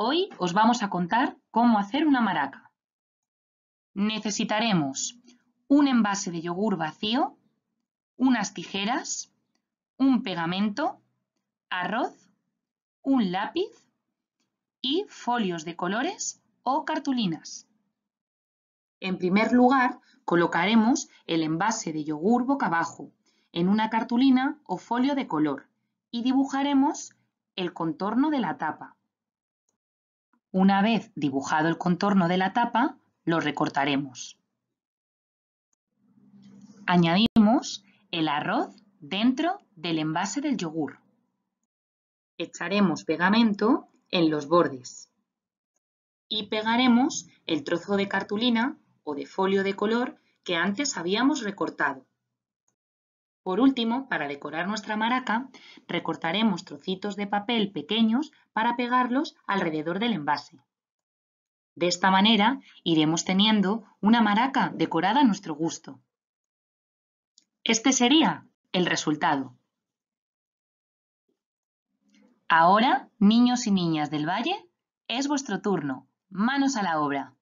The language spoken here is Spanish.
Hoy os vamos a contar cómo hacer una maraca. Necesitaremos un envase de yogur vacío, unas tijeras, un pegamento, arroz, un lápiz y folios de colores o cartulinas. En primer lugar, colocaremos el envase de yogur boca abajo en una cartulina o folio de color y dibujaremos el contorno de la tapa una vez dibujado el contorno de la tapa, lo recortaremos. Añadimos el arroz dentro del envase del yogur. Echaremos pegamento en los bordes y pegaremos el trozo de cartulina o de folio de color que antes habíamos recortado. Por último, para decorar nuestra maraca, recortaremos trocitos de papel pequeños para pegarlos alrededor del envase. De esta manera iremos teniendo una maraca decorada a nuestro gusto. Este sería el resultado. Ahora, niños y niñas del valle, es vuestro turno. Manos a la obra.